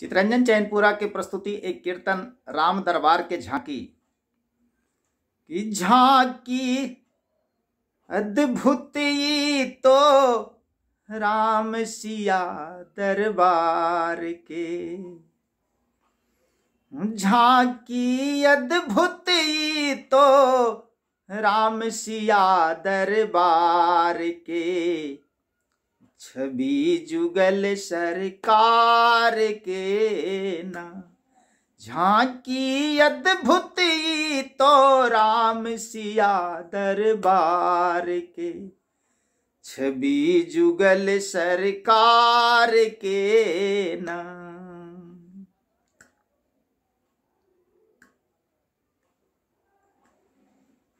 चितरंजन चैनपुरा के प्रस्तुति एक कीर्तन राम दरबार के झांकी झांकी अद्भुत तो राम सिया दरबार के झांकी अद्भुत तो राम सिया दरबार के छवि जुगल सरकार के ना झांकी अद्भुत तो राम सिया दरबार के छवि जुगल सरकार के ना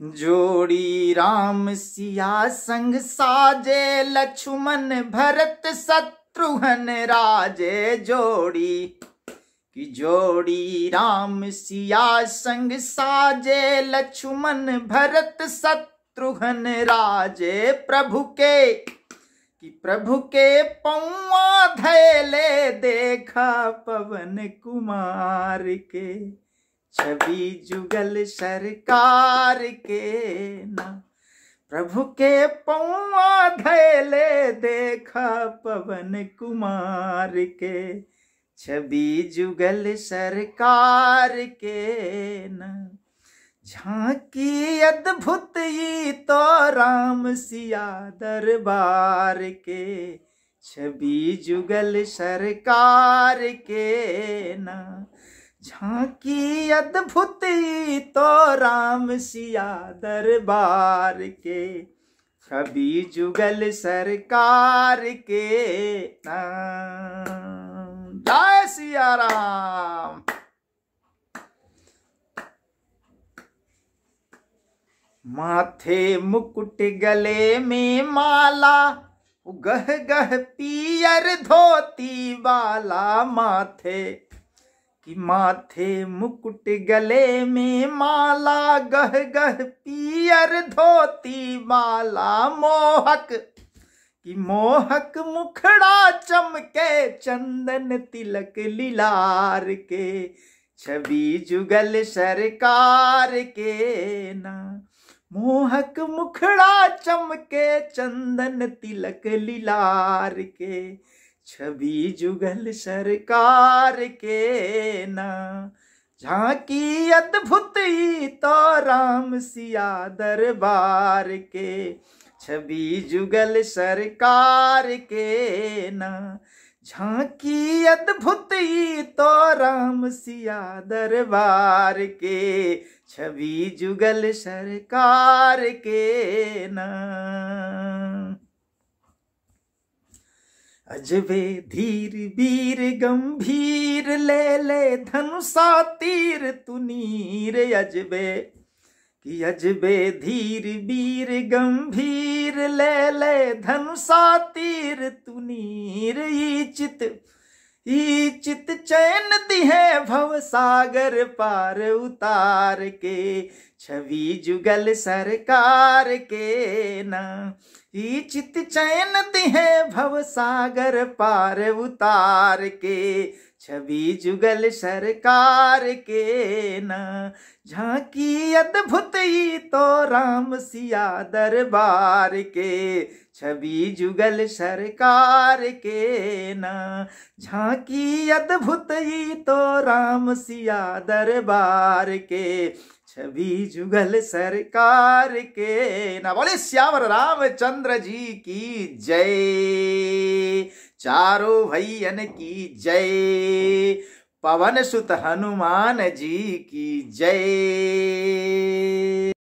जोड़ी राम सिया संग साजे लक्ष्मण भरत शत्रुघ्न राजे जोड़ी कि जोड़ी राम सिया संग साजे लक्ष्मण भरत शत्रुघ्न राजे प्रभु के कि प्रभु के पौआ धैले देखा पवन कुमार के छवि जुगल सरकार के ना प्रभु के पौआ धैले देखा पवन कुमार के छवि जुगल सरकार के न झांकी अद्भुत ही तो राम सिया दरबार के छवि जुगल सरकार के ना झांकी अद्भुत तो राम सिया दरबार के छवि जुगल सरकार के नाम जय सिया राम माथे मुकुट गले में माला गह गह पियर धोती वाला माथे कि माथे मुकुट गले में माला गह गह पियर धोती माला मोहक कि मोहक मुखड़ा चमके चंदन तिलक लीलार के छवि जुगल सरकार के ना मोहक मुखड़ा चमके चंदन तिलक लीलार के छवि जुगल सरकार के ना झांकी अद्भुत तो राम सिया दरबार के छवि जुगल सरकार के ना झांकी अद्भुत तो राम सिया दरबार के छवि जुगल सरकार के ना अजबे धीर वीर गंभीर ले ले धनुषा तीर तुनीर अजबे कि अजबे धीर वीर गंभीर ले ले धनुषा तीर तुनीर ई चित चित चैन दिहे भव सागर पार उतार के छवि जुगल सरकार के न चित चैन दिहे भव सागर पार उतार के छवि जुगल सरकार के न झांकी अद्भुत ही तो राम सिया दरबार के छवि जुगल सरकार के न झांकी अद्भुत ही तो राम सिया दरबार के छवि जुगल सरकार के ना बोले श्यावर रामचंद्र जी की जय चारों भैयन की जय पवन सुत हनुमान जी की जय